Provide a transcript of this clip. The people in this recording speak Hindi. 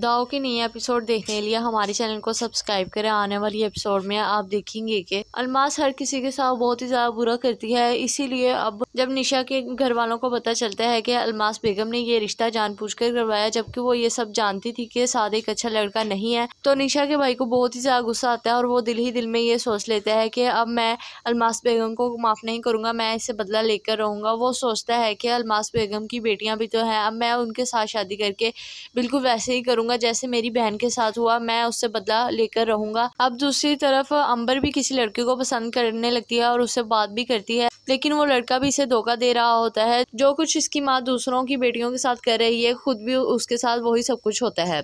दाओ के नए एपिसोड देखने के लिए हमारे चैनल को सब्सक्राइब करें आने वाली एपिसोड में आप देखेंगे कि अलमास हर किसी के साथ बहुत ही ज़्यादा बुरा करती है इसीलिए अब जब निशा के घर वालों को पता चलता है कि अलमास बेगम ने ये रिश्ता जानबूझकर करवाया जबकि वो ये सब जानती थी कि साद एक अच्छा लड़का नहीं है तो निशा के भाई को बहुत ही ज़्यादा गुस्सा आता है और वो दिल ही दिल में ये सोच लेता है कि अब मैं अलमास बेगम को माफ़ नहीं करूँगा मैं इसे बदला लेकर रहूंगा वो सोचता है कि अलमास बेगम की बेटियां भी तो है अब मैं उनके साथ शादी करके बिल्कुल वैसे ही करूँगा करूंगा जैसे मेरी बहन के साथ हुआ मैं उससे बदला लेकर रहूंगा अब दूसरी तरफ अंबर भी किसी लड़के को पसंद करने लगती है और उससे बात भी करती है लेकिन वो लड़का भी इसे धोखा दे रहा होता है जो कुछ इसकी माँ दूसरों की बेटियों के साथ कर रही है खुद भी उसके साथ वही सब कुछ होता है